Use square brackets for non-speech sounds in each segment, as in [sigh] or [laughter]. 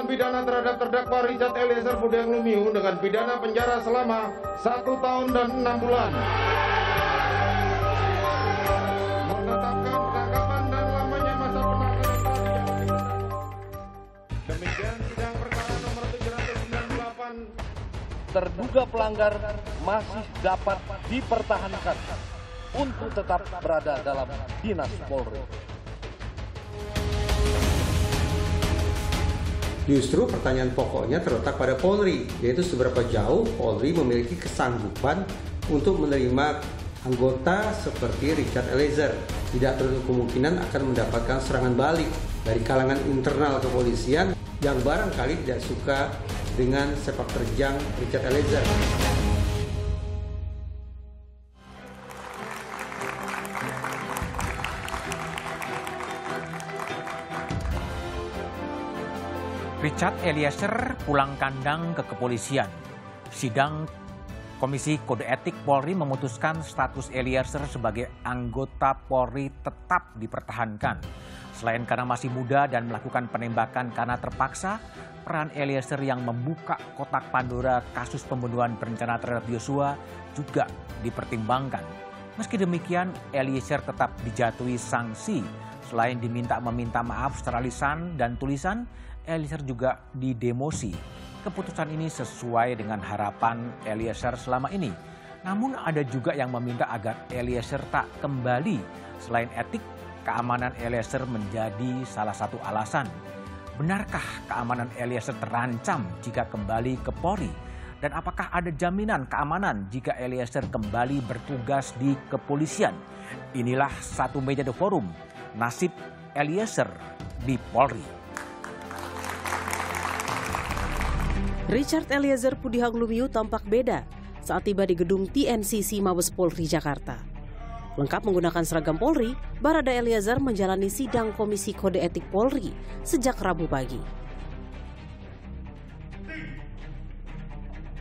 hukuman pidana terhadap terdakwa Richard Eliezer Budiang Lumiu dengan pidana penjara selama satu tahun dan enam bulan. Menetapkan penangkapan dan lamanya masa penahanan. Demikian sidang perkara nomor 798. Terduga pelanggar masih dapat dipertahankan untuk tetap berada dalam dinas Polri. Justru pertanyaan pokoknya terletak pada Polri, yaitu seberapa jauh Polri memiliki kesanggupan untuk menerima anggota seperti Richard Eliezer. Tidak terlalu kemungkinan akan mendapatkan serangan balik dari kalangan internal kepolisian yang barangkali tidak suka dengan sepak terjang Richard Eliezer. Richard Eliezer pulang kandang ke kepolisian. Sidang Komisi Kode Etik Polri memutuskan status Eliezer sebagai anggota Polri tetap dipertahankan. Selain karena masih muda dan melakukan penembakan karena terpaksa, peran Eliezer yang membuka kotak Pandora kasus pembunuhan berencana terhadap Yosua juga dipertimbangkan. Meski demikian, Eliezer tetap dijatuhi sanksi. Selain diminta meminta maaf secara lisan dan tulisan, Eliezer juga didemosi. Keputusan ini sesuai dengan harapan Eliezer selama ini. Namun ada juga yang meminta agar Eliezer tak kembali. Selain etik, keamanan Eliezer menjadi salah satu alasan. Benarkah keamanan Eliezer terancam jika kembali ke Polri? Dan apakah ada jaminan keamanan jika Eliezer kembali bertugas di kepolisian? Inilah satu meja the forum, nasib Eliezer di Polri. Richard Eliezer Pudihang Lumiu tampak beda saat tiba di gedung TNCC Mabes Polri Jakarta. Lengkap menggunakan seragam Polri, Barada Eliezer menjalani sidang Komisi Kode Etik Polri sejak Rabu pagi.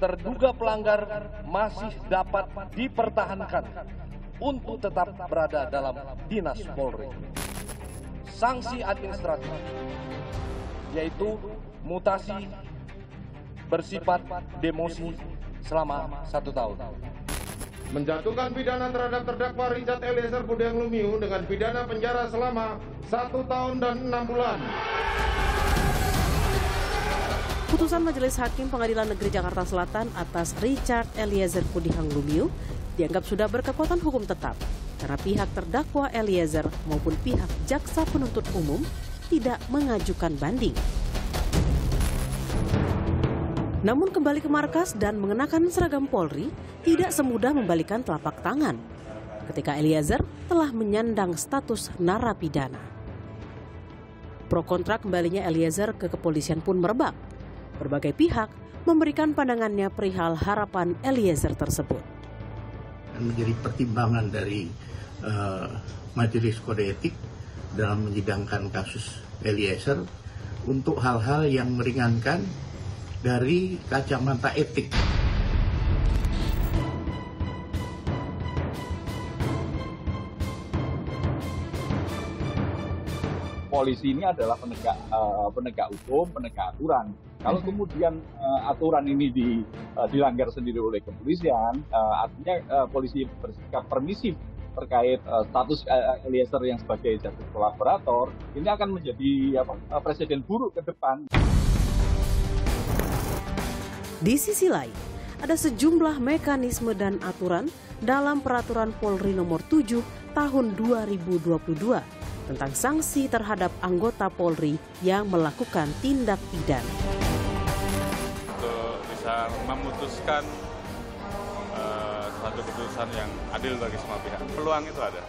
Terduga pelanggar masih dapat dipertahankan untuk tetap berada dalam dinas Polri. Sanksi administratif yaitu mutasi bersifat demosi selama satu tahun. Menjatuhkan pidana terhadap terdakwa Richard Eliezer Budiang Lumiu dengan pidana penjara selama satu tahun dan enam bulan. Putusan Majelis Hakim Pengadilan Negeri Jakarta Selatan atas Richard Eliezer Pudihang Lumiu dianggap sudah berkekuatan hukum tetap karena pihak terdakwa Eliezer maupun pihak jaksa penuntut umum tidak mengajukan banding. Namun kembali ke markas dan mengenakan seragam Polri tidak semudah membalikan telapak tangan ketika Eliezer telah menyandang status narapidana. Pro kontra kembalinya Eliezer ke kepolisian pun merebak. Berbagai pihak memberikan pandangannya perihal harapan Eliezer tersebut. Menjadi pertimbangan dari uh, Majelis Kode Etik dalam menyidangkan kasus Eliezer untuk hal-hal yang meringankan dari kacamata etik. Polisi ini adalah penegak uh, penegak hukum, penegak aturan. Kalau mhm. kemudian uh, aturan ini di, uh, dilanggar sendiri oleh kepolisian, uh, artinya uh, polisi bersikap permisif terkait uh, status uh, Eliezer yang sebagai justice kolaborator ini akan menjadi apa, presiden buruk ke depan. Di sisi lain, ada sejumlah mekanisme dan aturan dalam Peraturan Polri Nomor 7 Tahun 2022 tentang sanksi terhadap anggota Polri yang melakukan tindak pidana. Untuk bisa memutuskan uh, satu keputusan yang adil bagi semua pihak, peluang itu ada.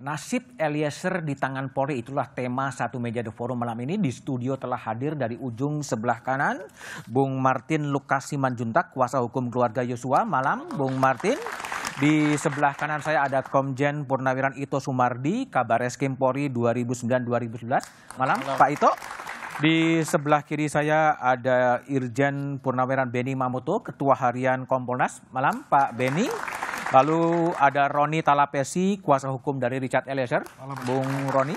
Nasib Eliezer di tangan Polri itulah tema satu meja The Forum malam ini. Di studio telah hadir dari ujung sebelah kanan, Bung Martin Lukas Manjuntak, kuasa hukum keluarga Yosua. Malam, Bung Martin. Di sebelah kanan saya ada Komjen Purnawiran Ito Sumardi, Kabar eskim Polri 2009-2011. Malam, Malam, Pak Ito. Di sebelah kiri saya ada Irjen Purnawiran Beni Mamoto, Ketua Harian Kompolnas. Malam, Pak Beni. Lalu ada Roni Talapesi, kuasa hukum dari Richard Eliezer. Malam. Bung Roni.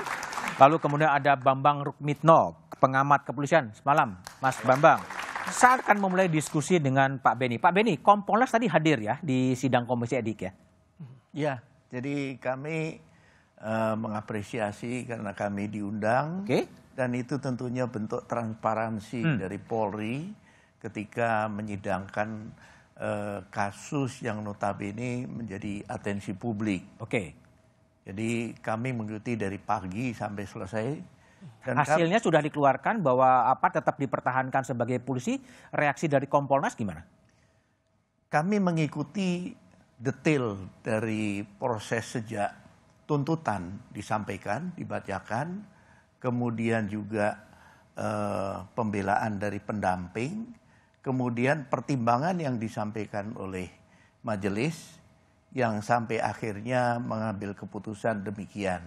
Lalu kemudian ada Bambang Rukmitno, pengamat kepolisian. Semalam, Mas Bambang. Saya akan memulai diskusi dengan Pak Beni. Pak Beni, Kompolnas tadi hadir ya di sidang Komisi Edik ya? Ya, jadi kami uh, mengapresiasi karena kami diundang. Oke. Okay. Dan itu tentunya bentuk transparansi hmm. dari Polri ketika menyidangkan Eh, kasus yang notabene menjadi atensi publik. Oke. Okay. Jadi kami mengikuti dari pagi sampai selesai. Dan Hasilnya sudah dikeluarkan bahwa apa tetap dipertahankan sebagai polisi. Reaksi dari Kompolnas gimana? Kami mengikuti detail dari proses sejak tuntutan disampaikan, dibacakan, kemudian juga eh, pembelaan dari pendamping, kemudian pertimbangan yang disampaikan oleh majelis yang sampai akhirnya mengambil keputusan demikian.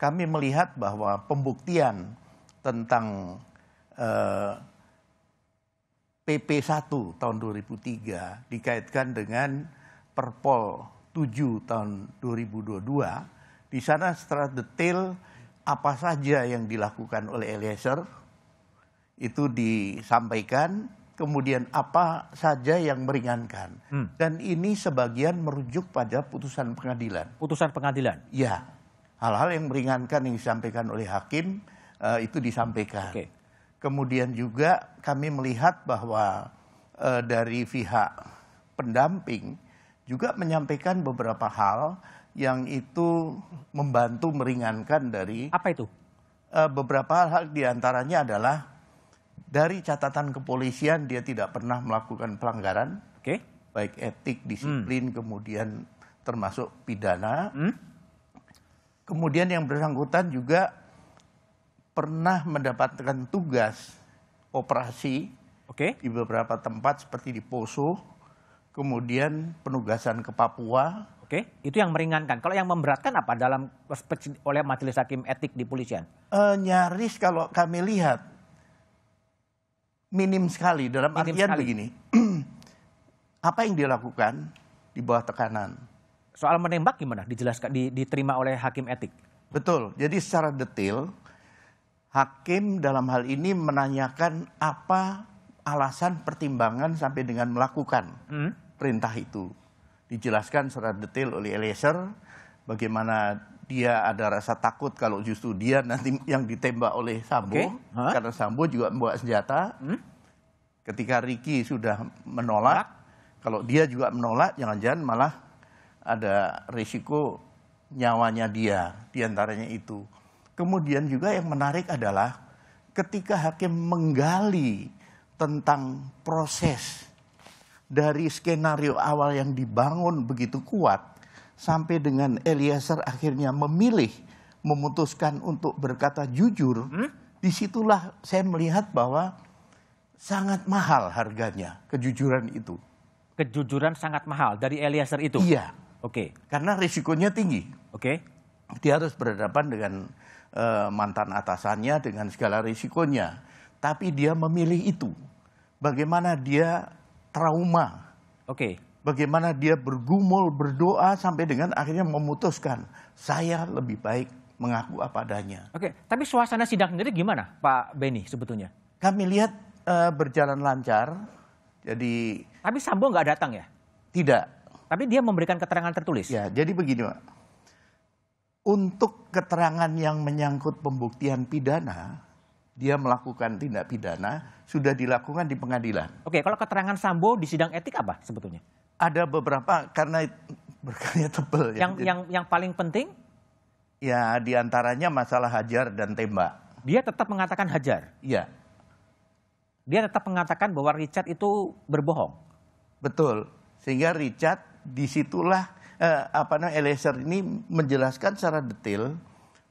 Kami melihat bahwa pembuktian tentang eh, PP 1 tahun 2003 dikaitkan dengan Perpol 7 tahun 2022 di sana secara detail apa saja yang dilakukan oleh Eliezer itu disampaikan kemudian apa saja yang meringankan. Hmm. Dan ini sebagian merujuk pada putusan pengadilan. Putusan pengadilan? Ya, hal-hal yang meringankan yang disampaikan oleh hakim uh, itu disampaikan. Okay. Kemudian juga kami melihat bahwa uh, dari pihak pendamping juga menyampaikan beberapa hal yang itu membantu meringankan dari apa itu? Eh, beberapa hal diantaranya adalah dari catatan kepolisian dia tidak pernah melakukan pelanggaran. Oke. Okay. Baik etik, disiplin, hmm. kemudian termasuk pidana. Hmm. Kemudian yang bersangkutan juga pernah mendapatkan tugas operasi okay. di beberapa tempat seperti di Poso, kemudian penugasan ke Papua. Oke, okay. itu yang meringankan. Kalau yang memberatkan apa dalam oleh majelis hakim etik di polisian? E, nyaris kalau kami lihat minim sekali dalam minim artian sekali. begini. [clears throat] apa yang dilakukan di bawah tekanan? Soal menembak gimana? Dijelaskan di, diterima oleh hakim etik. Betul. Jadi secara detail hakim dalam hal ini menanyakan apa alasan pertimbangan sampai dengan melakukan hmm? perintah itu. Dijelaskan secara detail oleh Eliezer bagaimana dia ada rasa takut kalau justru dia nanti yang ditembak oleh Sambo okay. karena Sambo juga membawa senjata. Hmm? Ketika Ricky sudah menolak, kalau dia juga menolak, jangan-jangan malah ada risiko nyawanya dia diantaranya itu. Kemudian juga yang menarik adalah ketika hakim menggali tentang proses dari skenario awal yang dibangun begitu kuat, sampai dengan Eliezer akhirnya memilih memutuskan untuk berkata jujur, hmm? disitulah saya melihat bahwa sangat mahal harganya kejujuran itu. Kejujuran sangat mahal dari Eliezer itu. Iya. Oke. Okay. Karena risikonya tinggi. Oke. Okay. Dia harus berhadapan dengan uh, mantan atasannya dengan segala risikonya. Tapi dia memilih itu. Bagaimana dia trauma. Oke. Okay bagaimana dia bergumul, berdoa sampai dengan akhirnya memutuskan saya lebih baik mengaku apa adanya. Oke, tapi suasana sidang sendiri gimana, Pak Beni sebetulnya? Kami lihat uh, berjalan lancar. Jadi Tapi Sambo nggak datang ya? Tidak. Tapi dia memberikan keterangan tertulis. Ya, jadi begini, Pak. Untuk keterangan yang menyangkut pembuktian pidana, dia melakukan tindak pidana sudah dilakukan di pengadilan. Oke, kalau keterangan Sambo di sidang etik apa sebetulnya? Ada beberapa karena berkahnya tebel. Ya. Yang ya. yang yang paling penting? Ya diantaranya masalah hajar dan tembak. Dia tetap mengatakan hajar. Iya. Dia tetap mengatakan bahwa Richard itu berbohong. Betul. Sehingga Richard disitulah eh, apa namanya Eliezer ini menjelaskan secara detail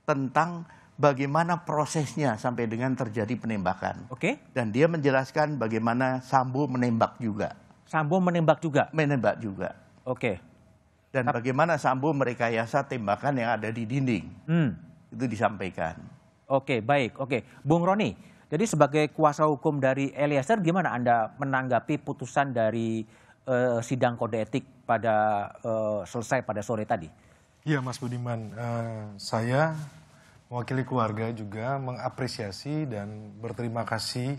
tentang bagaimana prosesnya sampai dengan terjadi penembakan. Oke. Okay. Dan dia menjelaskan bagaimana Sambo menembak juga. Sambo menembak juga? Menembak juga. Oke. Okay. Dan Tapi... bagaimana Sambo merekayasa tembakan yang ada di dinding. Hmm. Itu disampaikan. Oke, baik. Oke. Bung Roni, jadi sebagai kuasa hukum dari Eliezer, gimana Anda menanggapi putusan dari uh, sidang kode etik pada uh, selesai pada sore tadi? Iya, Mas Budiman. Uh, saya mewakili keluarga juga mengapresiasi dan berterima kasih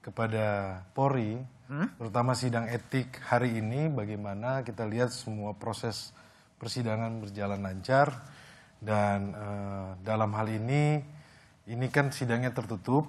kepada Polri hmm? terutama sidang etik hari ini bagaimana kita lihat semua proses persidangan berjalan lancar dan e, dalam hal ini ini kan sidangnya tertutup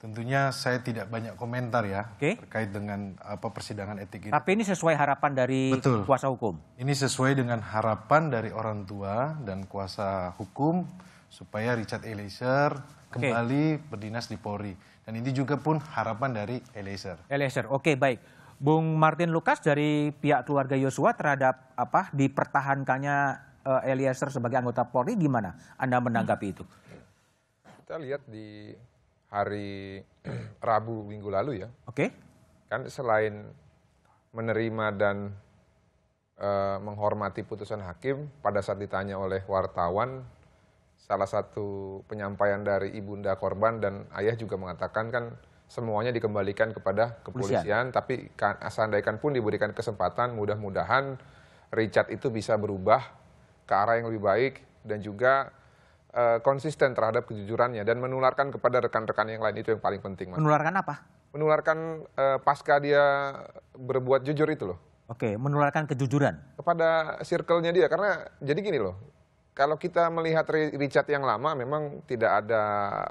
tentunya saya tidak banyak komentar ya okay. terkait dengan apa persidangan etik ini. Tapi ini sesuai harapan dari Betul. kuasa hukum. Ini sesuai dengan harapan dari orang tua dan kuasa hukum supaya Richard Eliezer kembali okay. berdinas di Polri. Dan ini juga pun harapan dari Eliezer. Eliezer, oke okay, baik. Bung Martin Lukas dari pihak keluarga Yosua terhadap apa dipertahankannya uh, Eliezer sebagai anggota Polri gimana Anda menanggapi itu? Kita lihat di hari [clears throat] Rabu minggu lalu ya. Oke. Okay. Kan selain menerima dan uh, menghormati putusan hakim pada saat ditanya oleh wartawan salah satu penyampaian dari ibunda korban dan ayah juga mengatakan kan semuanya dikembalikan kepada kepolisian, Polisian. tapi kan, pun diberikan kesempatan mudah-mudahan Richard itu bisa berubah ke arah yang lebih baik dan juga uh, konsisten terhadap kejujurannya dan menularkan kepada rekan-rekan yang lain itu yang paling penting. Mas. Menularkan apa? Menularkan uh, pasca dia berbuat jujur itu loh. Oke, menularkan kejujuran kepada circle-nya dia karena jadi gini loh kalau kita melihat Richard yang lama memang tidak ada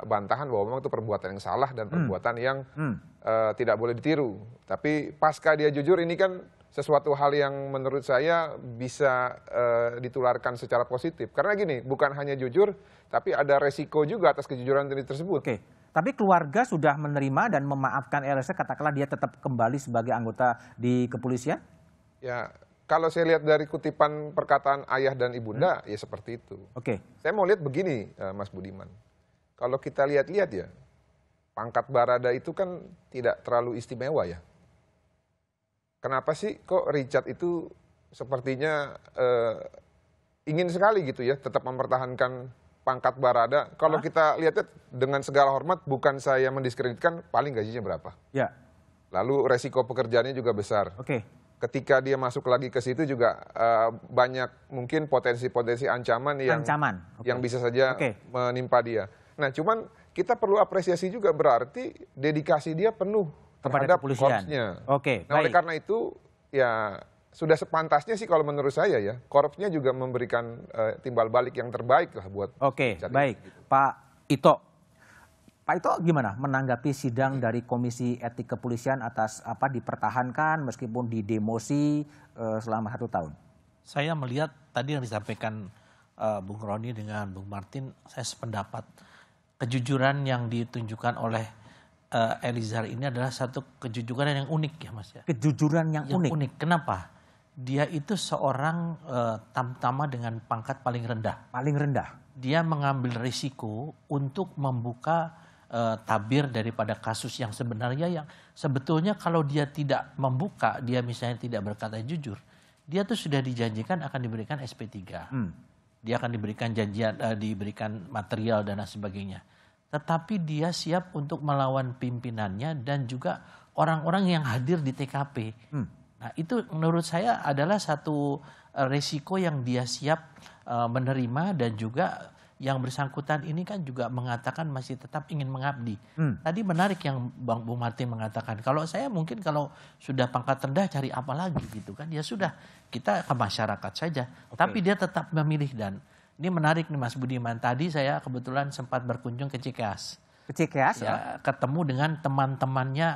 bantahan bahwa memang itu perbuatan yang salah dan hmm. perbuatan hmm. yang hmm. Uh, tidak boleh ditiru. Tapi pasca dia jujur ini kan sesuatu hal yang menurut saya bisa uh, ditularkan secara positif. Karena gini, bukan hanya jujur, tapi ada resiko juga atas kejujuran diri tersebut. Oke. Tapi keluarga sudah menerima dan memaafkan LSE, katakanlah dia tetap kembali sebagai anggota di kepolisian? Ya, kalau saya lihat dari kutipan perkataan ayah dan ibunda, hmm? ya seperti itu. Oke. Okay. Saya mau lihat begini, uh, Mas Budiman. Kalau kita lihat-lihat ya, pangkat Barada itu kan tidak terlalu istimewa ya. Kenapa sih kok Richard itu sepertinya uh, ingin sekali gitu ya, tetap mempertahankan pangkat Barada. Kalau Hah? kita lihat dengan segala hormat, bukan saya mendiskreditkan, paling gajinya berapa. Ya. Lalu resiko pekerjaannya juga besar. Oke. Okay ketika dia masuk lagi ke situ juga uh, banyak mungkin potensi-potensi ancaman yang ancaman. Okay. yang bisa saja okay. menimpa dia. Nah, cuman kita perlu apresiasi juga berarti dedikasi dia penuh terhadap korpsnya. Oke. Okay, nah, oleh karena itu ya sudah sepantasnya sih kalau menurut saya ya korpsnya juga memberikan uh, timbal balik yang terbaik lah buat. Oke, okay, baik, Pak Ito. Pak Ito gimana menanggapi sidang dari Komisi Etik Kepolisian atas apa dipertahankan meskipun didemosi uh, selama satu tahun? Saya melihat tadi yang disampaikan uh, Bung Roni dengan Bung Martin, saya sependapat. Kejujuran yang ditunjukkan oleh uh, Elizar ini adalah satu kejujuran yang unik ya Mas ya. Kejujuran yang, yang unik. unik. Kenapa? Dia itu seorang uh, tamtama dengan pangkat paling rendah. Paling rendah. Dia mengambil risiko untuk membuka uh, tabir daripada kasus yang sebenarnya yang sebetulnya kalau dia tidak membuka, dia misalnya tidak berkata jujur, dia tuh sudah dijanjikan akan diberikan SP3. Hmm. Dia akan diberikan janjian, uh, diberikan material dan sebagainya. Tetapi dia siap untuk melawan pimpinannya dan juga orang-orang yang hadir di TKP. Hmm. Nah itu menurut saya adalah satu eh, resiko yang dia siap menerima dan juga yang bersangkutan ini kan juga mengatakan masih tetap ingin mengabdi. Hmm. Tadi menarik yang Bang Bu Martin mengatakan, kalau saya mungkin kalau sudah pangkat rendah cari apa lagi gitu kan. Ya sudah, kita ke masyarakat saja. Okay. Tapi dia tetap memilih dan ini menarik nih Mas Budiman. Tadi saya kebetulan sempat berkunjung ke Cikeas. Ke Cikeas ya, ya? ketemu dengan teman-temannya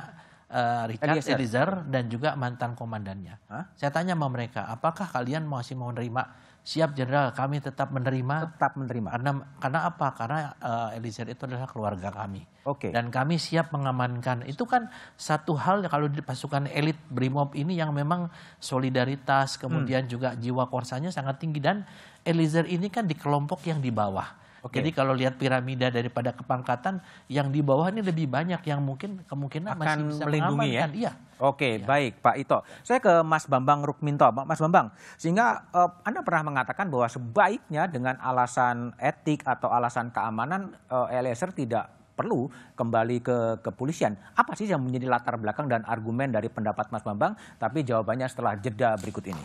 eh, Richard Eliezer. Eliezer dan juga mantan komandannya. Huh? Saya tanya sama mereka, apakah kalian masih mau menerima Siap Jenderal, kami tetap menerima. Tetap menerima. Karena karena apa? Karena uh, Eliezer itu adalah keluarga kami. Oke. Okay. Dan kami siap mengamankan. Itu kan satu hal ya, kalau di pasukan elit Brimob ini yang memang solidaritas, kemudian hmm. juga jiwa korsanya sangat tinggi dan Eliezer ini kan di kelompok yang di bawah Okay. Jadi kalau lihat piramida daripada kepangkatan yang di bawah ini lebih banyak yang mungkin kemungkinan Akan masih bisa melindungi ya. Iya. Oke, okay, ya. baik Pak Ito. Saya ke Mas Bambang Rukminto. Pak Mas Bambang, sehingga uh, Anda pernah mengatakan bahwa sebaiknya dengan alasan etik atau alasan keamanan uh, eh, LSR tidak perlu kembali ke kepolisian. Apa sih yang menjadi latar belakang dan argumen dari pendapat Mas Bambang? Tapi jawabannya setelah jeda berikut ini.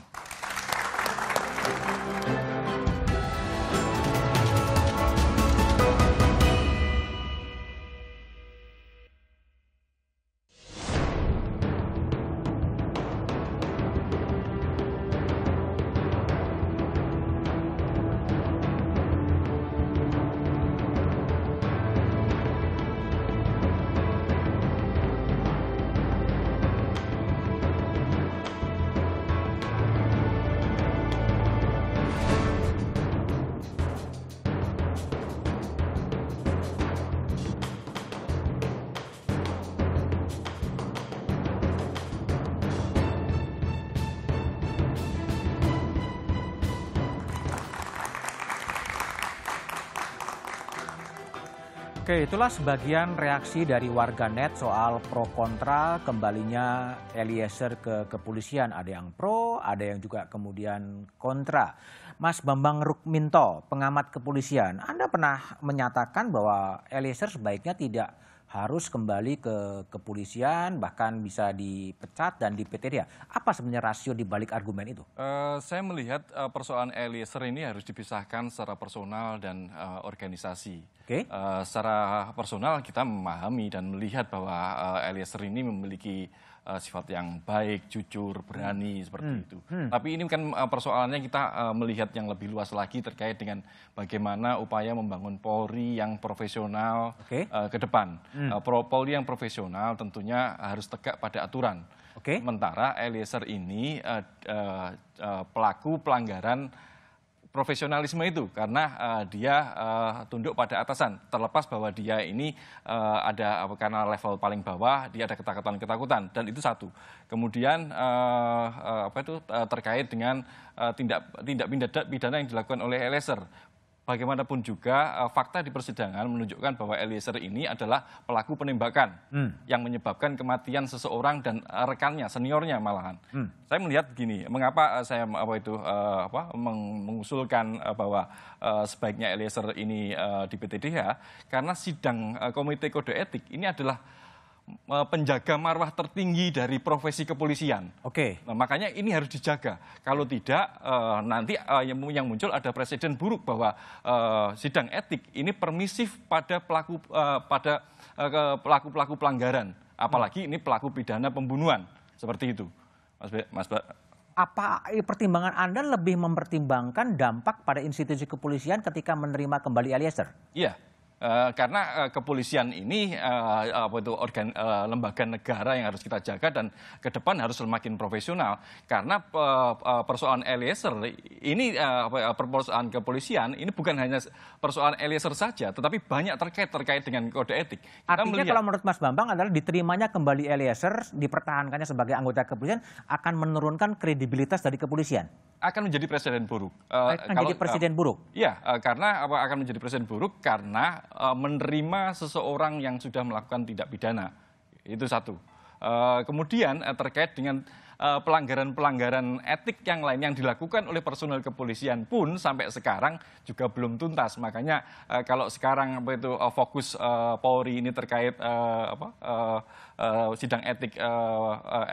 Itulah sebagian reaksi dari warganet soal pro kontra kembalinya Eliezer ke kepolisian. Ada yang pro, ada yang juga kemudian kontra. Mas Bambang Rukminto, pengamat kepolisian, Anda pernah menyatakan bahwa Eliezer sebaiknya tidak harus kembali ke kepolisian bahkan bisa dipecat dan dipetir ya. Apa sebenarnya rasio di balik argumen itu? Uh, saya melihat uh, persoalan Eliezer ini harus dipisahkan secara personal dan uh, organisasi. Okay. Uh, secara personal kita memahami dan melihat bahwa uh, Eliezer ini memiliki uh, sifat yang baik, jujur, berani hmm. seperti hmm. itu. Hmm. Tapi ini kan uh, persoalannya kita eh, melihat yang lebih luas lagi terkait dengan bagaimana upaya membangun Polri yang profesional okay. uh, ke depan. Hmm. Uh, Polri yang profesional tentunya harus tegak pada aturan. Okay. Sementara Eliezer ini uh, uh, uh, pelaku pelanggaran profesionalisme itu karena uh, dia uh, tunduk pada atasan terlepas bahwa dia ini uh, ada karena level paling bawah dia ada ketakutan-ketakutan dan itu satu kemudian uh, uh, apa itu uh, terkait dengan uh, tindak tindak pidana yang dilakukan oleh Eliezer bagaimanapun juga eh, fakta di persidangan menunjukkan bahwa Eliezer ini adalah pelaku penembakan hmm. yang menyebabkan kematian seseorang dan eh, rekannya, seniornya malahan. Hmm. Saya melihat begini, mengapa eh, saya apa itu apa mengusulkan bahwa sebaiknya Eliezer ini di PTDH karena sidang komite kode etik ini adalah Eh, penjaga marwah tertinggi dari profesi kepolisian. Oke. Okay. Nah, makanya ini harus dijaga. Kalau tidak uh, nanti uh, yang, muncul ada presiden buruk bahwa uh, sidang etik ini permisif pada pelaku uh, pada pelaku pelaku pelanggaran, apalagi ini pelaku pidana pembunuhan seperti itu, Mas B. Mas. B. apa pertimbangan Anda lebih mempertimbangkan dampak pada institusi kepolisian ketika menerima kembali Eliezer? Iya, Uh, karena uh, kepolisian ini uh, apa itu organ uh, lembaga negara yang harus kita jaga dan ke depan harus semakin profesional karena uh, persoalan Eliezer ini uh, persoalan kepolisian ini bukan hanya persoalan Eliezer saja tetapi banyak terkait terkait dengan kode etik. Kita Artinya melihat, kalau menurut Mas Bambang adalah diterimanya kembali Eliezer dipertahankannya sebagai anggota kepolisian akan menurunkan kredibilitas dari kepolisian akan menjadi presiden buruk. Akan kalau, menjadi presiden buruk. Iya uh, karena apa akan menjadi presiden buruk karena Eh, menerima seseorang yang sudah melakukan tindak pidana. Itu satu. Eh, kemudian eh, terkait dengan pelanggaran-pelanggaran etik yang lain yang dilakukan oleh personel kepolisian pun sampai sekarang juga belum tuntas. Makanya kalau sekarang apa itu fokus Polri ini terkait apa sidang etik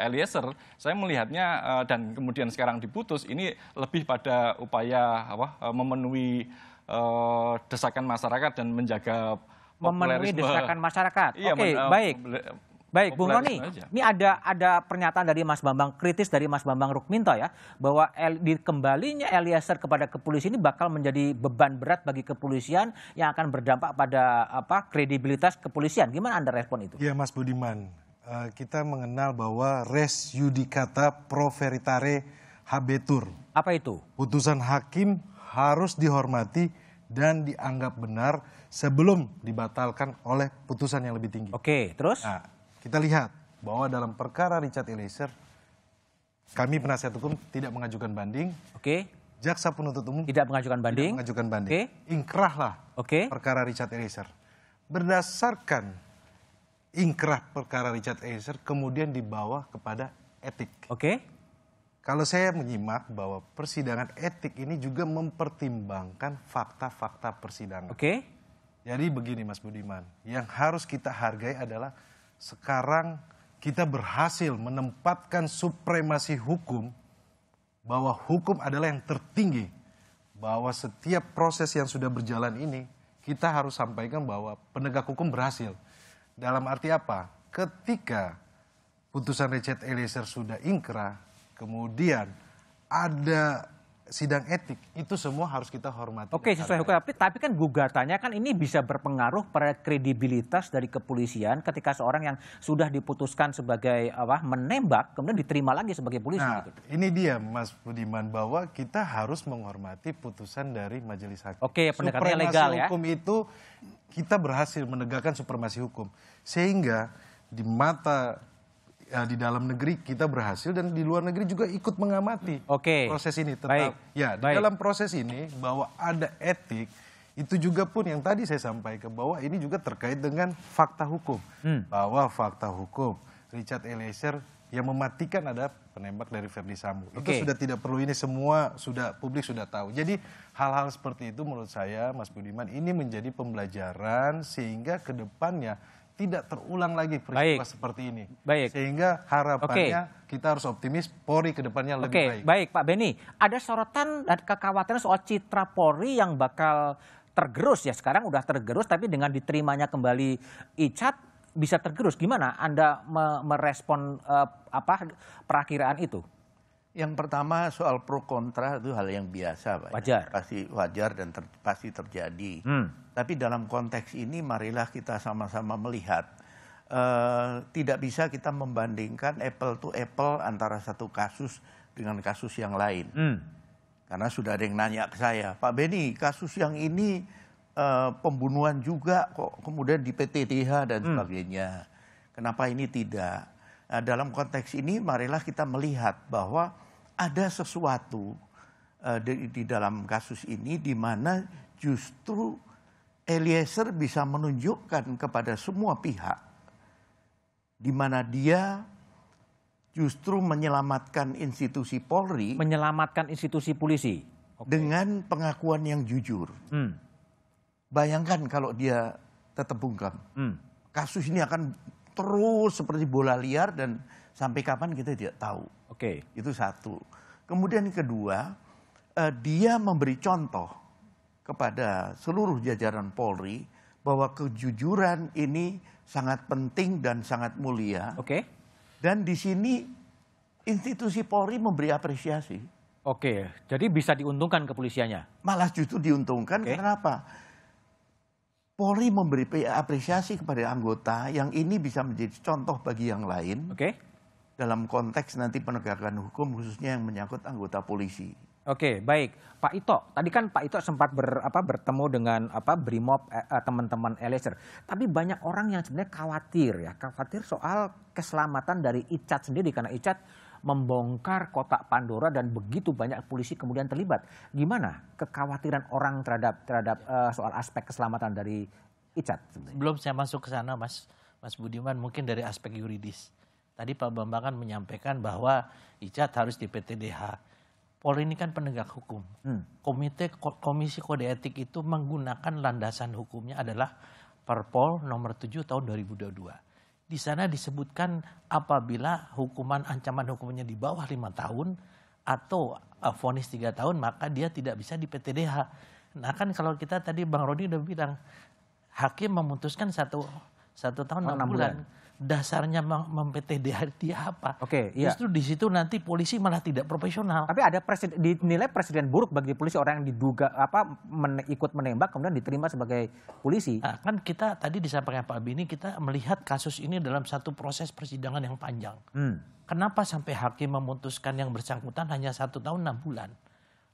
Eliezer, saya melihatnya dan kemudian sekarang diputus ini lebih pada upaya apa memenuhi uh, desakan masyarakat dan menjaga memenuhi desakan masyarakat. Iya, Oke, okay, eh, baik. Baik, Bung Roni, ini ada ada pernyataan dari Mas Bambang kritis dari Mas Bambang Rukminto ya bahwa El, di kembalinya Eliezer kepada kepolisian ini bakal menjadi beban berat bagi kepolisian yang akan berdampak pada apa kredibilitas kepolisian. Gimana Anda respon itu? Iya, Mas Budiman, eh, kita mengenal bahwa res judicata pro veritare habetur. Apa itu? Putusan hakim harus dihormati dan dianggap benar sebelum dibatalkan oleh putusan yang lebih tinggi. Oke, terus? Nah, kita lihat bahwa dalam perkara Richard Eliezer, kami penasihat hukum tidak mengajukan banding. Oke. Jaksa penuntut umum tidak mengajukan banding. Tidak mengajukan banding. Oke. Ingkrahlah Oke. perkara Richard Eliezer. Berdasarkan ingkrah perkara Richard Eliezer kemudian dibawa kepada etik. Oke. Kalau saya menyimak bahwa persidangan etik ini juga mempertimbangkan fakta-fakta persidangan. Oke. Okay. Jadi begini Mas Budiman, yang harus kita hargai adalah sekarang kita berhasil menempatkan supremasi hukum bahwa hukum adalah yang tertinggi. Bahwa setiap proses yang sudah berjalan ini kita harus sampaikan bahwa penegak hukum berhasil. Dalam arti apa? Ketika putusan Richard Eliezer sudah ingkrah, kemudian ada sidang etik itu semua harus kita hormati. Oke, sesuai hukum tapi tapi kan gugatannya kan ini bisa berpengaruh pada kredibilitas dari kepolisian ketika seorang yang sudah diputuskan sebagai apa menembak kemudian diterima lagi sebagai polisi nah, gitu. Ini dia Mas Budiman bahwa kita harus menghormati putusan dari majelis hakim. Oke, pendekatannya legal ya. hukum itu kita berhasil menegakkan supremasi hukum sehingga di mata uh, di dalam negeri kita berhasil dan di luar negeri juga ikut mengamati okay. proses ini. Tetap Baik. ya di Baik. dalam proses ini bahwa ada etik itu juga pun yang tadi saya sampaikan bahwa ini juga terkait dengan fakta hukum hmm. bahwa fakta hukum Richard Eliezer yang mematikan ada penembak dari Ferdi Sambo. Okay. Itu sudah tidak perlu ini semua sudah publik sudah tahu. Jadi hal-hal seperti itu menurut saya Mas Budiman ini menjadi pembelajaran sehingga ke depannya tidak terulang lagi peristiwa baik. seperti ini. Baik. Sehingga harapannya okay. kita harus optimis Polri kedepannya lebih okay. baik. Baik, Pak Beni. Ada sorotan dan kekhawatiran soal citra Polri yang bakal tergerus ya sekarang udah tergerus tapi dengan diterimanya kembali Icat bisa tergerus. Gimana Anda merespon uh, apa perakiraan itu? Yang pertama soal pro kontra itu hal yang biasa, Pak. Ya. Wajar. Ya. Pasti wajar dan ter, pasti terjadi. Hmm. Tapi dalam konteks ini marilah kita sama-sama melihat uh, tidak bisa kita membandingkan apple to apple antara satu kasus dengan kasus yang lain. Hmm. Karena sudah ada yang nanya ke saya, Pak Benny kasus yang ini uh, pembunuhan juga kok kemudian di PTTH dan hmm. sebagainya. Kenapa ini tidak? Nah, dalam konteks ini marilah kita melihat bahwa ada sesuatu uh, di, di dalam kasus ini di mana justru Eliezer bisa menunjukkan kepada semua pihak di mana dia justru menyelamatkan institusi Polri, menyelamatkan institusi polisi okay. dengan pengakuan yang jujur. Hmm. Bayangkan kalau dia tetap bungkam, hmm. kasus ini akan terus seperti bola liar dan Sampai kapan kita tidak tahu. Oke. Okay. Itu satu. Kemudian kedua, uh, dia memberi contoh kepada seluruh jajaran Polri bahwa kejujuran ini sangat penting dan sangat mulia. Oke. Okay. Dan di sini institusi Polri memberi apresiasi. Oke, jadi bisa diuntungkan kepolisiannya? Malah justru diuntungkan, karena kenapa? Polri memberi apresiasi kepada anggota yang ini bisa menjadi contoh bagi yang lain. Oke dalam konteks nanti penegakan hukum khususnya yang menyangkut anggota polisi. Oke, baik. Pak Ito, tadi kan Pak Ito sempat ber, apa, bertemu dengan apa Brimob eh, eh, teman-teman Eliezer. Tapi banyak orang yang sebenarnya khawatir ya, khawatir soal keselamatan dari Icat sendiri karena Icat membongkar kotak Pandora dan begitu banyak polisi kemudian terlibat. Gimana kekhawatiran orang terhadap terhadap eh, soal aspek keselamatan dari Icat? Sebenarnya? Belum saya masuk ke sana, Mas. Mas Budiman mungkin dari aspek yuridis. Tadi Pak Bambang kan menyampaikan bahwa ICAT harus di PTDH. Polri ini kan penegak hukum. Hmm. Komite Komisi Kode Etik itu menggunakan landasan hukumnya adalah Perpol nomor 7 tahun 2022. Di sana disebutkan apabila hukuman ancaman hukumnya di bawah lima tahun atau eh, vonis tiga tahun maka dia tidak bisa di PTDH. Nah kan kalau kita tadi Bang Rodi udah bilang hakim memutuskan satu satu tahun oh, enam oh, bulan. bulan dasarnya di hati apa. Oke, okay, iya. Justru di situ nanti polisi malah tidak profesional. Tapi ada presiden dinilai presiden buruk bagi polisi orang yang diduga apa men, ikut menembak kemudian diterima sebagai polisi. Nah, kan kita tadi disampaikan Pak Abi ini kita melihat kasus ini dalam satu proses persidangan yang panjang. Hmm. Kenapa sampai hakim memutuskan yang bersangkutan hanya satu tahun enam bulan?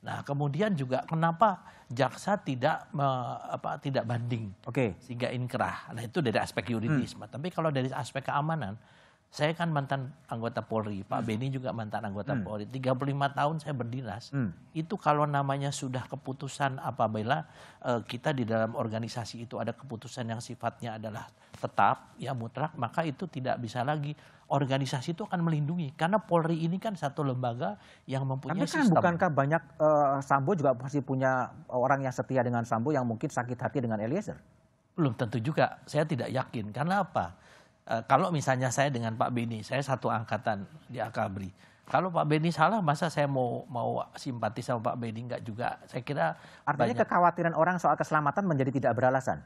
Nah, kemudian juga kenapa jaksa tidak me, apa tidak banding. Oke. Okay. Sehingga inkrah. Nah, itu dari aspek yuridis, Hmm. Tapi kalau dari aspek keamanan, saya kan mantan anggota Polri, Pak hmm. Beni juga mantan anggota hmm. Polri. 35 tahun saya berdinas. Hmm. Itu kalau namanya sudah keputusan apabila uh, kita di dalam organisasi itu ada keputusan yang sifatnya adalah tetap, ya mutlak, maka itu tidak bisa lagi organisasi itu akan melindungi karena Polri ini kan satu lembaga yang mempunyai Tapi kan sistem. bukankah banyak uh, Sambo juga pasti punya orang yang setia dengan Sambo yang mungkin sakit hati dengan Eliezer? Belum tentu juga. Saya tidak yakin. Karena apa? Eh, kalau misalnya saya dengan Pak Beni, saya satu angkatan di Akabri. Kalau Pak Beni salah, masa saya mau mau simpati sama Pak Beni nggak juga? Saya kira artinya banyak... kekhawatiran orang soal keselamatan menjadi tidak beralasan.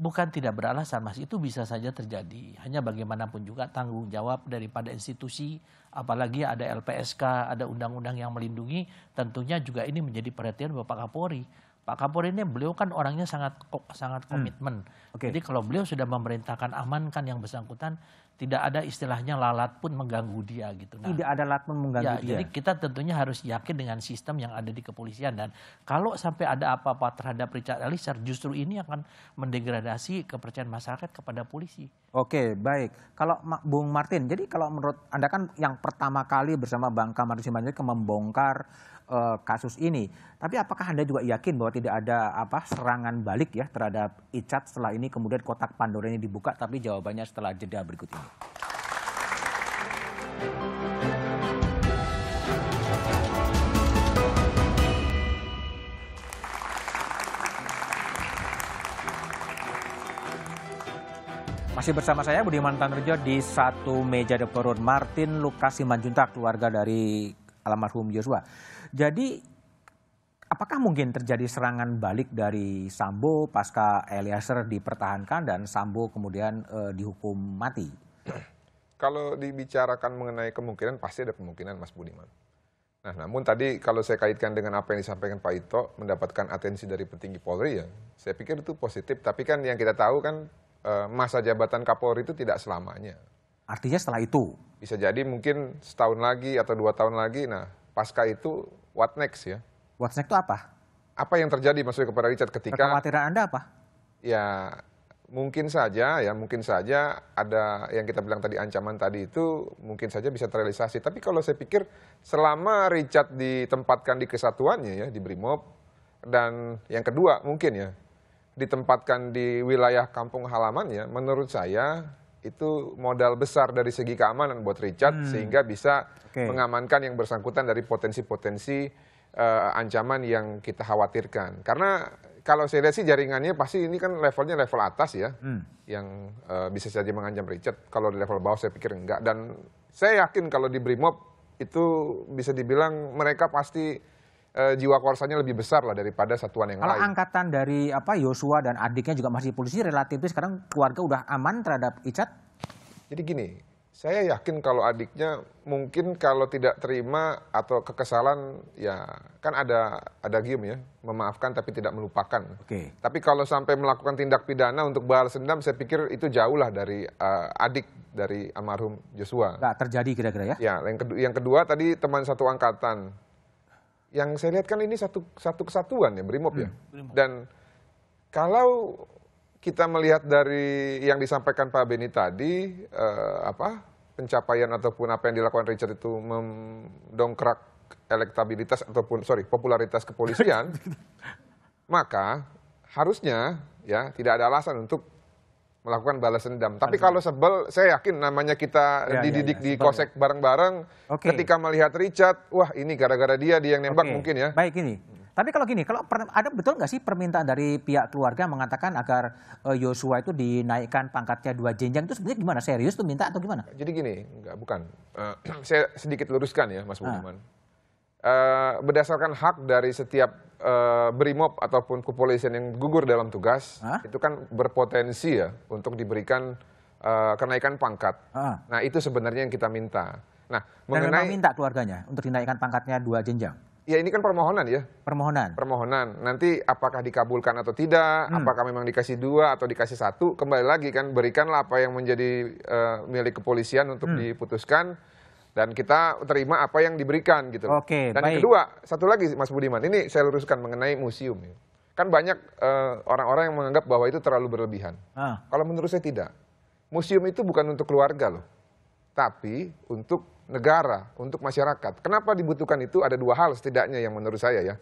Bukan tidak beralasan, Mas. Itu bisa saja terjadi. Hanya bagaimanapun juga tanggung jawab daripada institusi, apalagi ada LPSK, ada undang-undang yang melindungi, tentunya juga ini menjadi perhatian Bapak Kapolri Pak Kapolri ini beliau kan orangnya sangat sangat hmm. komitmen. Hmm. Okay. Jadi kalau beliau sudah memerintahkan amankan yang bersangkutan, tidak ada istilahnya lalat pun mengganggu dia gitu. Nah, tidak ada lalat pun mengganggu ya, dia. Jadi kita tentunya harus yakin dengan sistem yang ada di kepolisian dan kalau sampai ada apa-apa terhadap Richard Eliezer, justru ini akan mendegradasi kepercayaan masyarakat kepada polisi. Oke, okay, baik. Kalau Bung Martin, jadi kalau menurut Anda kan yang pertama kali bersama Bang Kamar Simanjuntak membongkar Eh, kasus ini. Tapi apakah Anda juga yakin bahwa tidak ada apa serangan balik ya terhadap Icat setelah ini kemudian kotak Pandora ini dibuka tapi jawabannya setelah jeda berikut ini. Masih bersama saya Budiman Tanrejo di satu meja The Martin Lukas Simanjuntak keluarga dari almarhum Joshua. Jadi apakah mungkin terjadi serangan balik dari Sambo pasca Eliezer dipertahankan dan Sambo kemudian eh, dihukum mati? Kalau dibicarakan mengenai kemungkinan pasti ada kemungkinan Mas Budiman. Nah, namun tadi kalau saya kaitkan dengan apa yang disampaikan Pak Ito mendapatkan atensi dari petinggi Polri ya, saya pikir itu positif. Tapi kan yang kita tahu kan eh, masa jabatan Kapolri itu tidak selamanya. Artinya setelah itu? Bisa jadi mungkin setahun lagi atau dua tahun lagi, nah pasca itu what next ya? What next itu apa? Apa yang terjadi maksudnya kepada Richard ketika kekhawatiran Anda apa? Ya mungkin saja ya mungkin saja ada yang kita bilang tadi ancaman tadi itu mungkin saja bisa terrealisasi tapi kalau saya pikir selama Richard ditempatkan di kesatuannya ya di Brimob dan yang kedua mungkin ya ditempatkan di wilayah kampung halamannya menurut saya itu modal besar dari segi keamanan buat Richard hmm. sehingga bisa okay. mengamankan yang bersangkutan dari potensi-potensi uh, ancaman yang kita khawatirkan. Karena kalau saya lihat sih jaringannya pasti ini kan levelnya level atas ya, hmm. yang uh, bisa saja mengancam Richard. Kalau di level bawah saya pikir enggak. Dan saya yakin kalau di Brimob itu bisa dibilang mereka pasti uh, jiwa korsanya lebih besar lah daripada satuan yang Kalau lain. Kalau angkatan dari apa Yosua dan adiknya juga masih polisi relatif sekarang keluarga udah aman terhadap Icat? Jadi gini, saya yakin kalau adiknya mungkin kalau tidak terima atau kekesalan ya kan ada ada gium ya memaafkan tapi tidak melupakan. Oke. Okay. Tapi kalau sampai melakukan tindak pidana untuk balas dendam saya pikir itu jauh lah dari uh, adik dari almarhum Joshua. Enggak terjadi kira-kira ya? Ya yang kedua, yang kedua tadi teman satu angkatan yang saya lihat kan ini satu satu kesatuan ya Brimob ya. Hmm, Dan kalau kita melihat dari yang disampaikan Pak Beni tadi eh, apa pencapaian ataupun apa yang dilakukan Richard itu mendongkrak elektabilitas ataupun sorry popularitas kepolisian, [laughs] maka harusnya ya tidak ada alasan untuk melakukan balas dendam. Tapi kalau sebel, saya yakin namanya kita ya, ya dididik ya, ya. di kosek bareng-bareng. Okay. Ketika melihat Richard, wah ini gara-gara dia dia yang nembak okay. mungkin ya. Baik ini. Tapi kalau gini, kalau ada betul nggak sih permintaan dari pihak keluarga mengatakan agar Yosua eh, itu dinaikkan pangkatnya dua jenjang itu sebenarnya gimana? Serius tuh minta atau gimana? Jadi gini, enggak, bukan. Uh, [clears throat] saya sedikit luruskan ya, Mas ah. Budiman. Uh. Eh, berdasarkan hak dari setiap uh, brimob ataupun kepolisian yang gugur dalam tugas Hah? itu kan berpotensi ya untuk diberikan uh, kenaikan pangkat. Ah. Nah itu sebenarnya yang kita minta. Nah Dan mengenai minta keluarganya untuk dinaikkan pangkatnya dua jenjang. Ya ini kan permohonan ya. Permohonan. Permohonan. Nanti apakah dikabulkan atau tidak, hmm. apakah memang dikasih dua atau dikasih satu, kembali lagi kan berikanlah apa yang menjadi uh, milik kepolisian untuk hmm. diputuskan dan kita terima apa yang diberikan gitu. Oke. Dan baik. kedua, satu lagi Mas Budiman, ini saya luruskan mengenai museum. Ya. Kan banyak eh, orang-orang uh, yang menganggap bahwa itu terlalu berlebihan. Ah. Kalau menurut saya tidak. Museum itu bukan untuk keluarga loh, tapi untuk negara, untuk masyarakat. Kenapa dibutuhkan itu? Ada dua hal setidaknya yang menurut saya ya.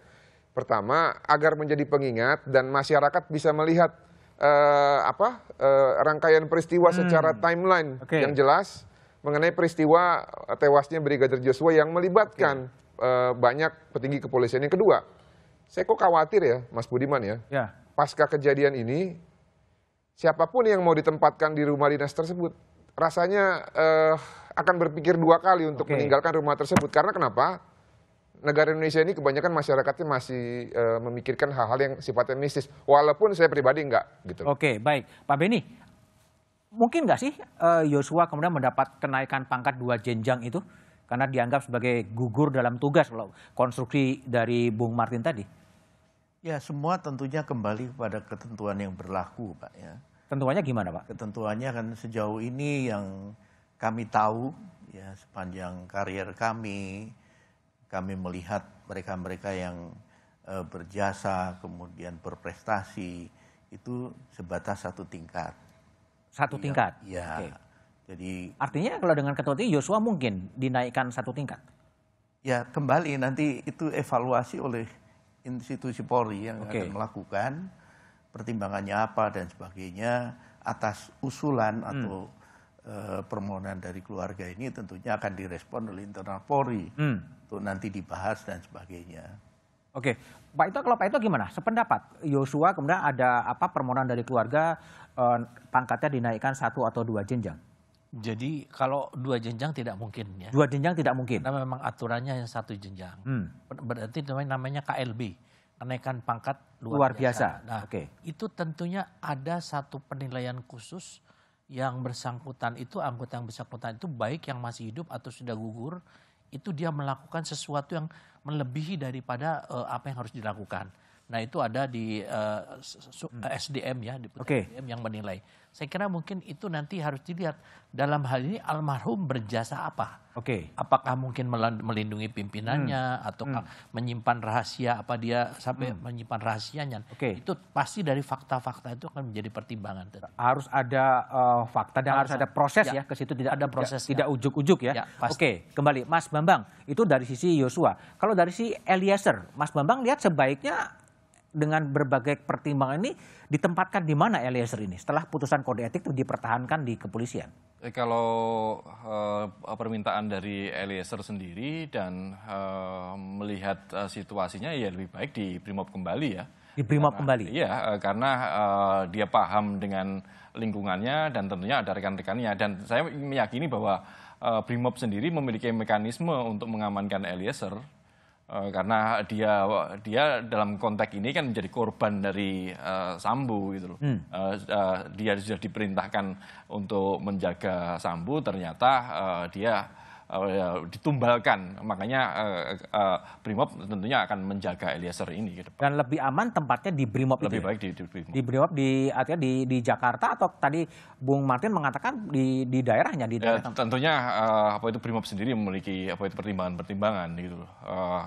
Pertama, agar menjadi pengingat dan masyarakat bisa melihat uh, apa uh, rangkaian peristiwa hmm. secara timeline okay. yang jelas mengenai peristiwa tewasnya Brigadir Joshua yang melibatkan ya. banyak petinggi kepolisian. Yang kedua, saya kok khawatir ya, Mas Budiman ya, ya. pasca kejadian ini, siapapun yang mau ditempatkan di rumah dinas tersebut, rasanya uh, akan berpikir dua kali untuk okay. meninggalkan rumah tersebut. Karena kenapa? negara Indonesia ini kebanyakan masyarakatnya masih uh, memikirkan hal-hal yang sifatnya mistis. Walaupun saya pribadi enggak gitu. Oke, baik. Pak Beni, mungkin nggak sih Yosua eh, kemudian mendapat kenaikan pangkat dua jenjang itu karena dianggap sebagai gugur dalam tugas kalau konstruksi dari Bung Martin tadi? Ya semua tentunya kembali kepada ketentuan yang berlaku Pak ya. Ketentuannya gimana Pak? Ketentuannya kan sejauh ini yang kami tahu ya sepanjang karier kami, kami melihat mereka-mereka yang e, berjasa kemudian berprestasi itu sebatas satu tingkat satu iya, tingkat. Iya. Okay. Jadi artinya kalau dengan ketua tinggi Yosua mungkin dinaikkan satu tingkat. Ya kembali nanti itu evaluasi oleh institusi Polri yang okay. akan melakukan pertimbangannya apa dan sebagainya atas usulan hmm. atau uh, permohonan dari keluarga ini tentunya akan direspon oleh internal Polri hmm. untuk nanti dibahas dan sebagainya. Oke, Pak Ito kalau Pak Ito gimana? Sependapat Yosua kemudian ada apa permohonan dari keluarga eh, pangkatnya dinaikkan satu atau dua jenjang? Jadi kalau dua jenjang tidak mungkin ya. Dua jenjang tidak mungkin. Karena memang aturannya yang satu jenjang. Hmm. Berarti namanya, KLB, kenaikan pangkat luar, luar biasa. biasa. Nah, okay. itu tentunya ada satu penilaian khusus yang bersangkutan itu anggota yang bersangkutan itu baik yang masih hidup atau sudah gugur itu dia melakukan sesuatu yang melebihi daripada eh, apa yang harus dilakukan Nah itu ada di uh, eh, SDM hmm. ya, di okay. SDM yang menilai. Saya kira mungkin itu nanti harus dilihat dalam hal ini almarhum berjasa apa. Oke. Okay. Apakah mungkin melindungi pimpinannya hmm. atau hmm. menyimpan rahasia apa dia sampai hmm. menyimpan rahasianya. Oke. Okay. Itu pasti dari fakta-fakta itu akan menjadi pertimbangan. Harus ada uh, fakta dan harus, harus ada proses ya, ya ke situ tidak ada proses tidak ujuk-ujuk ya. ya Oke, okay. kembali Mas Bambang, itu dari sisi Yosua. Kalau dari si Eliezer, Mas Bambang lihat sebaiknya dengan berbagai pertimbangan ini ditempatkan di mana Eliezer ini setelah putusan kode etik itu dipertahankan di kepolisian? Eh, kalau eh, permintaan dari Eliezer sendiri dan eh, melihat eh, situasinya ya lebih baik di Brimob kembali ya. Di Brimob karena, kembali? Iya, eh, karena eh, dia paham dengan lingkungannya dan tentunya ada rekan-rekannya. Dan saya meyakini bahwa eh, sendiri memiliki mekanisme untuk mengamankan Eliezer Eh, karena dia dia dalam konteks ini kan menjadi korban dari uh, Sambu gitu loh. Hmm. Uh, uh, dia sudah diperintahkan untuk menjaga Sambu, ternyata uh, dia Eh, ya, ditumbalkan. Makanya eh, eh, Brimob tentunya akan menjaga Eliezer ini. Gitu. Dan lebih aman tempatnya di Brimob lebih itu, ya? baik ya? di, di Brimob. Di Brimob di artinya di, di Jakarta atau tadi Bung Martin mengatakan di di daerahnya di ya, daerah. Ya, tentunya apa itu Brimob sendiri memiliki apa itu pertimbangan-pertimbangan gitu.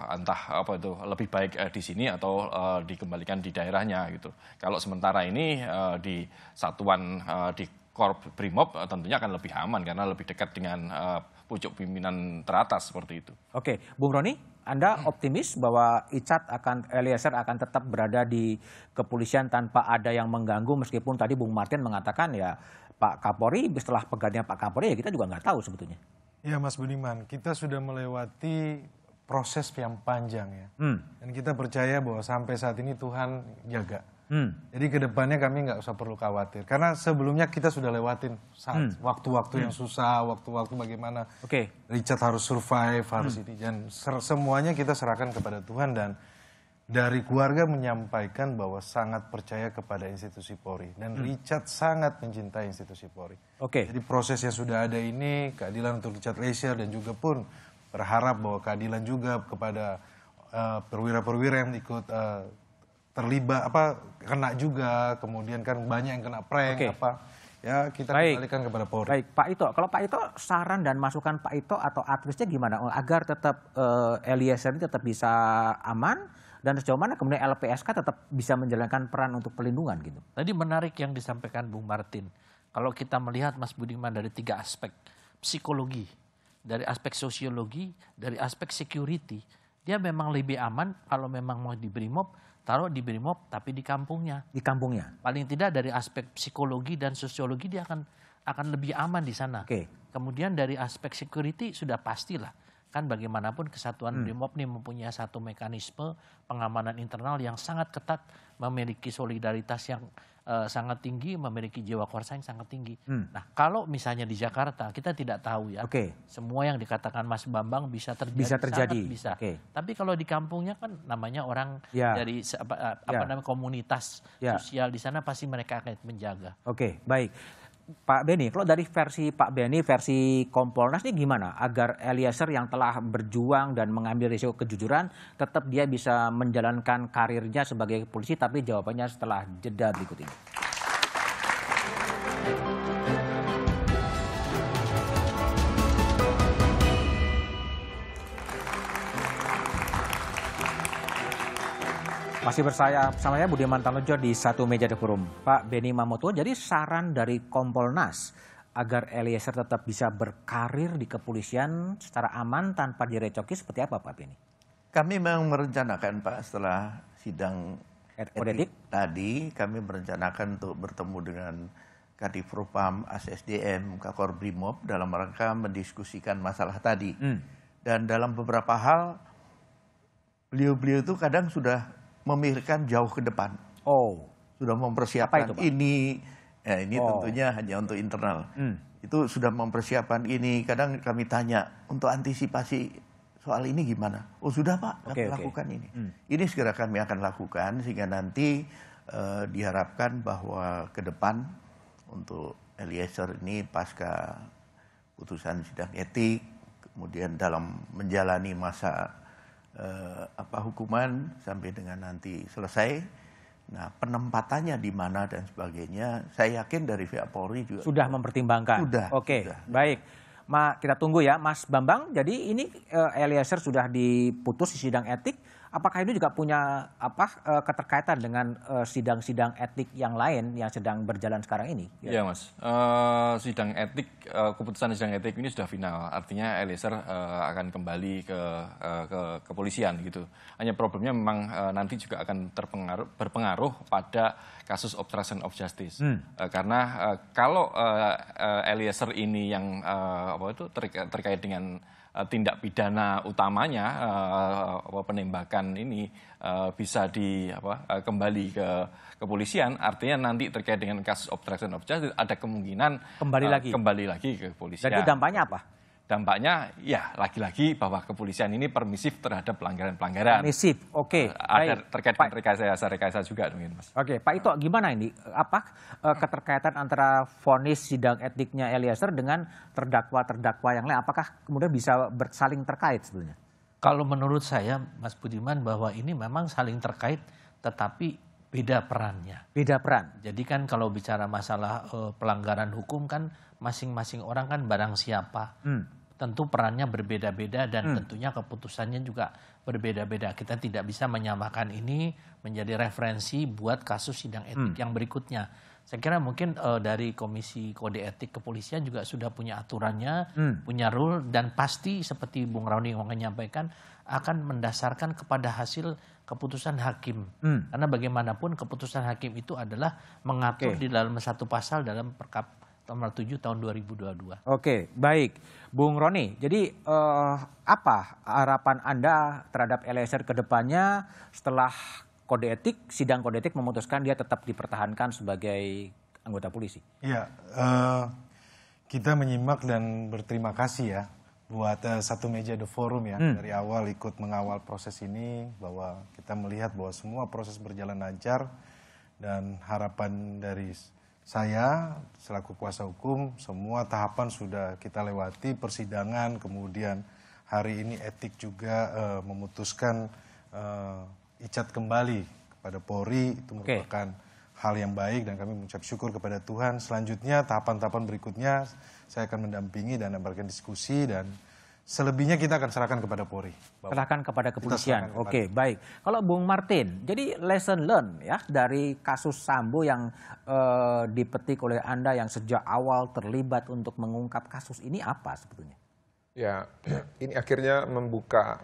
entah apa itu lebih baik di sini atau dikembalikan di daerahnya gitu. Kalau sementara ini di satuan di korp brimob eh, tentunya akan lebih aman karena lebih dekat dengan eh, pucuk pimpinan teratas seperti itu. Oke, Bung Roni, Anda hmm. optimis bahwa Icat akan eh, Eliezer akan tetap berada di kepolisian tanpa ada yang mengganggu meskipun tadi Bung Martin mengatakan ya Pak Kapolri setelah pegantian Pak Kapolri ya kita juga nggak tahu sebetulnya. Ya Mas Budiman, kita sudah melewati proses yang panjang ya. Hmm. Dan kita percaya bahwa sampai saat ini Tuhan jaga. Hmm. Jadi kedepannya kami nggak usah perlu khawatir karena sebelumnya kita sudah lewatin saat hmm. waktu-waktu hmm. yang susah, waktu-waktu bagaimana okay. Richard harus survive, harus hmm. ini dan semuanya kita serahkan kepada Tuhan dan dari keluarga menyampaikan bahwa sangat percaya kepada institusi Polri dan hmm. Richard sangat mencintai institusi Polri. Oke. Okay. Jadi proses yang sudah ada ini keadilan untuk Richard Leisure dan juga pun berharap bahwa keadilan juga kepada eh, perwira-perwira uh, yang ikut uh, terlibat apa kena juga, kemudian kan banyak yang kena prank okay. apa. Ya, kita Baik. kembalikan kepada Polri. Baik, Pak Ito. Kalau Pak Ito saran dan masukan Pak Ito atau atrisnya gimana oh, agar tetap uh, Eliezer ini tetap bisa aman dan sejauh mana kemudian LPSK tetap bisa menjalankan peran untuk pelindungan gitu. Tadi menarik yang disampaikan Bung Martin. Kalau kita melihat Mas Budiman dari tiga aspek, psikologi, dari aspek sosiologi, dari aspek security, dia memang lebih aman kalau memang mau di BRIMOB taruh di Brimob tapi di kampungnya. Di kampungnya. Paling tidak dari aspek psikologi dan sosiologi dia akan akan lebih aman di sana. Oke. Okay. Kemudian dari aspek security sudah pastilah kan bagaimanapun kesatuan hmm. Brimob ini mempunyai satu mekanisme pengamanan internal yang sangat ketat, memiliki solidaritas yang uh, sangat tinggi, memiliki jiwa korsa yang sangat tinggi. Hmm. Nah, kalau misalnya di Jakarta, kita tidak tahu ya. Oke. Okay. Semua yang dikatakan Mas Bambang bisa terjadi. Bisa terjadi. Sangat bisa. Okay. Tapi kalau di kampungnya kan namanya orang yeah. dari apa, eh, apa yeah. namanya komunitas yeah. sosial di sana pasti mereka akan menjaga. Oke, okay, baik. Pak Beni, kalau dari versi Pak Beni, versi Kompolnas ini gimana agar Eliezer yang telah berjuang dan mengambil risiko kejujuran tetap dia bisa menjalankan karirnya sebagai polisi tapi jawabannya setelah jeda berikut ini. Masih bersaya bersama saya Budiman Tanojo di satu meja di Forum. Pak Beni Mamoto, jadi saran dari Kompolnas agar Eliezer tetap bisa berkarir di kepolisian secara aman tanpa direcoki seperti apa Pak Beni? Kami memang merencanakan Pak setelah sidang etik, etik tadi kami merencanakan untuk bertemu dengan Kadif Rupam, ASSDM, Kakor Brimob dalam rangka mendiskusikan masalah tadi. Hmm. Dan dalam beberapa hal beliau-beliau itu kadang sudah memikirkan jauh ke depan. Oh. Sudah mempersiapkan itu, ini. Ya, ini oh. tentunya hanya untuk internal. Hmm. Itu sudah mempersiapkan ini. Kadang kami tanya untuk antisipasi soal ini gimana? Oh sudah Pak, okay. lakukan ini. Hmm. Ini segera kami akan lakukan sehingga nanti uh, diharapkan bahwa ke depan untuk Eliezer ini pasca putusan sidang etik, kemudian dalam menjalani masa eh, apa hukuman sampai dengan nanti selesai. Nah, penempatannya di mana dan sebagainya, saya yakin dari pihak Polri juga sudah mempertimbangkan. Sudah. Oke, sudah. baik. Ma, kita tunggu ya, Mas Bambang. Jadi ini eh, Eliezer sudah diputus di sidang etik apakah ini juga punya apa eh, keterkaitan dengan eh, sidang-sidang etik yang lain yang sedang berjalan sekarang ini? Iya, ya, Mas. Uh, sidang etik uh, keputusan sidang etik ini sudah final. Artinya Eliezer uh, akan kembali ke uh, ke kepolisian gitu. Hanya problemnya memang uh, nanti juga akan terpengaruh berpengaruh pada kasus obstruction of justice. Hmm. Uh, karena uh, kalau uh, uh, Eliezer ini yang uh, apa itu terkait dengan Eh, tindak pidana utamanya uh, penembakan ini uh, bisa di apa, uh, kembali ke kepolisian artinya nanti terkait dengan kasus obstruction of justice ada kemungkinan kembali uh, lagi kembali lagi ke kepolisian. Jadi dampaknya apa? dampaknya ya lagi-lagi bahwa kepolisian ini permisif terhadap pelanggaran-pelanggaran. Permisif, oke. Okay. Eh, ada terkait dengan rekayasa rekayasa juga mungkin mas. Oke, okay. Pak Ito gimana ini? Apa eh, keterkaitan antara vonis sidang etiknya Eliezer dengan terdakwa-terdakwa yang lain? Apakah kemudian bisa bersaling terkait sebetulnya? Kalau menurut saya Mas Budiman bahwa ini memang saling terkait tetapi beda perannya. Beda peran. Jadi kan kalau bicara masalah uh, pelanggaran hukum kan masing-masing orang kan barang siapa. Hmm tentu perannya berbeda-beda dan hmm. tentunya keputusannya juga berbeda-beda. Kita tidak bisa menyamakan ini menjadi referensi buat kasus sidang etik hmm. yang berikutnya. Saya kira mungkin uh, dari Komisi Kode Etik Kepolisian juga sudah punya aturannya, hmm. punya rule dan pasti seperti Bung Rauni menyampaikan akan mendasarkan kepada hasil keputusan hakim. Hmm. Karena bagaimanapun keputusan hakim itu adalah mengatur okay. di dalam satu pasal dalam perkap nomor 7 tahun 2022. Oke, baik. Bung Roni, jadi eh, apa harapan Anda terhadap LSR ke depannya setelah kode etik, sidang kode etik memutuskan dia tetap dipertahankan sebagai anggota polisi? Iya, eh, kita menyimak dan berterima kasih ya buat uh, satu meja the forum ya hmm. dari awal ikut mengawal proses ini bahwa kita melihat bahwa semua proses berjalan lancar dan harapan dari saya selaku kuasa hukum semua tahapan sudah kita lewati persidangan kemudian hari ini etik juga uh, memutuskan uh, icat kembali kepada Polri itu merupakan okay. hal yang baik dan kami mengucap syukur kepada Tuhan selanjutnya tahapan-tahapan berikutnya saya akan mendampingi dan memberikan diskusi dan Selebihnya kita akan serahkan kepada Polri. Serahkan kepada kepolisian. Serahkan Oke, baik. Kalau Bung Martin, jadi lesson learn ya dari kasus Sambo yang eh, dipetik oleh Anda yang sejak awal terlibat untuk mengungkap kasus ini apa sebetulnya? Ya, [clears throat] ini akhirnya membuka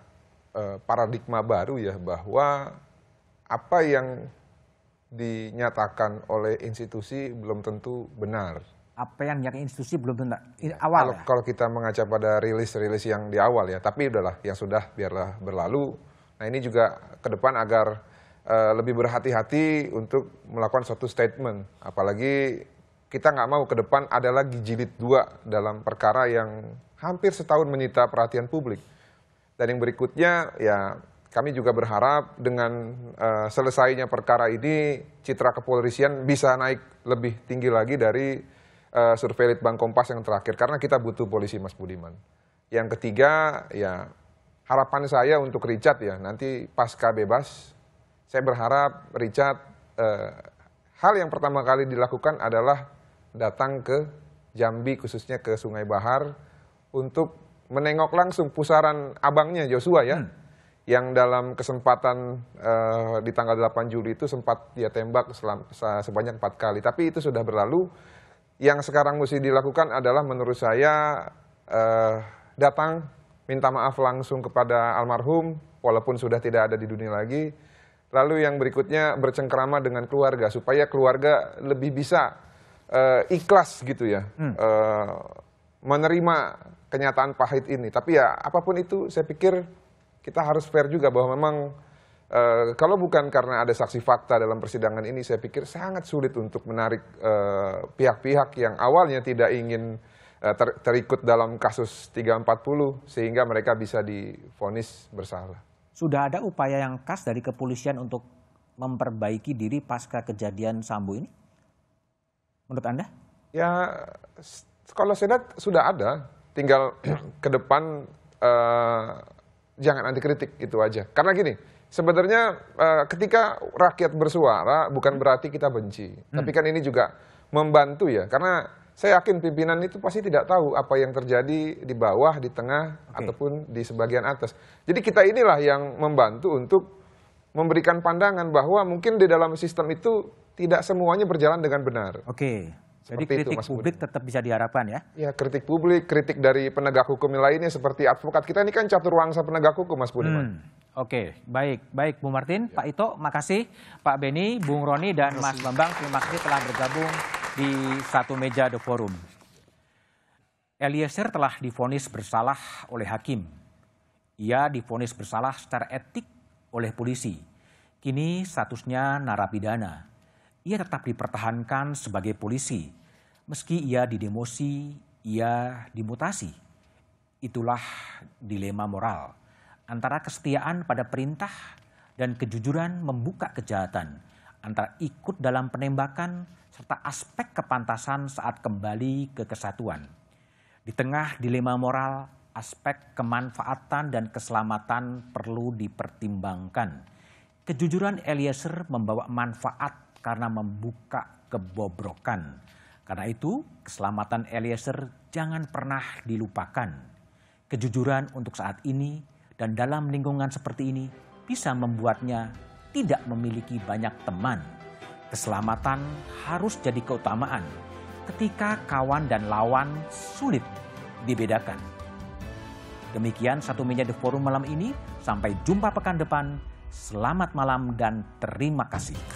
eh, paradigma baru ya bahwa apa yang dinyatakan oleh institusi belum tentu benar apa yang yang institusi belum tentu ya, awal kalau, ya? kalau kita mengaca pada rilis-rilis yang di awal ya tapi udahlah yang sudah biarlah berlalu nah ini juga ke depan agar uh, lebih berhati-hati untuk melakukan suatu statement apalagi kita nggak mau ke depan ada lagi jilid dua dalam perkara yang hampir setahun menyita perhatian publik dan yang berikutnya ya kami juga berharap dengan uh, selesainya perkara ini citra kepolisian bisa naik lebih tinggi lagi dari uh, survei Litbang Kompas yang terakhir karena kita butuh polisi Mas Budiman. Yang ketiga ya harapan saya untuk Richard ya nanti pasca bebas saya berharap Richard eh, hal yang pertama kali dilakukan adalah datang ke Jambi khususnya ke Sungai Bahar untuk menengok langsung pusaran abangnya Joshua ya hmm. yang dalam kesempatan eh, di tanggal 8 Juli itu sempat dia tembak selam, sebanyak empat kali tapi itu sudah berlalu yang sekarang mesti dilakukan adalah menurut saya uh, datang minta maaf langsung kepada almarhum walaupun sudah tidak ada di dunia lagi. Lalu yang berikutnya bercengkrama dengan keluarga supaya keluarga lebih bisa uh, ikhlas gitu ya. Hmm. uh, menerima kenyataan pahit ini. Tapi ya apapun itu saya pikir kita harus fair juga bahwa memang Eh, kalau bukan karena ada saksi fakta dalam persidangan ini, saya pikir sangat sulit untuk menarik eh, pihak-pihak uh, yang awalnya tidak ingin uh, ter terikut dalam kasus 340 sehingga mereka bisa difonis bersalah. Sudah ada upaya yang khas dari kepolisian untuk memperbaiki diri pasca kejadian Sambo ini? Menurut Anda? Ya, kalau saya lihat sudah ada. Tinggal [clears throat] ke depan uh, jangan anti kritik itu aja. Karena gini, sebenarnya uh, ketika rakyat bersuara bukan berarti kita benci. Hmm. Tapi kan ini juga membantu ya karena saya yakin pimpinan itu pasti tidak tahu apa yang terjadi di bawah, di tengah okay. Hmm. ataupun di sebagian atas. Jadi kita inilah yang membantu untuk memberikan pandangan bahwa mungkin di dalam sistem itu tidak semuanya berjalan dengan benar. Oke. Okay. Seperti Jadi kritik itu, Mas publik Budi. tetap bisa diharapkan ya? Ya, kritik publik, kritik dari penegak hukum lainnya seperti advokat. Kita ini kan catur wangsa penegak hukum, Mas Budiman. Hmm. Oke, baik, baik Bu Martin, ya. Pak Ito, makasih, Pak Beni, Bung Roni dan Mas Bambang, terima kasih telah bergabung di satu meja The Forum. Eliezer telah difonis bersalah oleh hakim. Ia difonis bersalah secara etik oleh polisi. Kini statusnya narapidana. Ia tetap dipertahankan sebagai polisi. Meski ia didemosi, ia dimutasi. Itulah dilema moral antara kesetiaan pada perintah dan kejujuran membuka kejahatan, antara ikut dalam penembakan serta aspek kepantasan saat kembali ke kesatuan. Di tengah dilema moral, aspek kemanfaatan dan keselamatan perlu dipertimbangkan. Kejujuran Eliezer membawa manfaat karena membuka kebobrokan. Karena itu, keselamatan Eliezer jangan pernah dilupakan. Kejujuran untuk saat ini dan dalam lingkungan seperti ini bisa membuatnya tidak memiliki banyak teman. Keselamatan harus jadi keutamaan ketika kawan dan lawan sulit dibedakan. Demikian satu meja di Forum malam ini. Sampai jumpa pekan depan. Selamat malam dan terima kasih.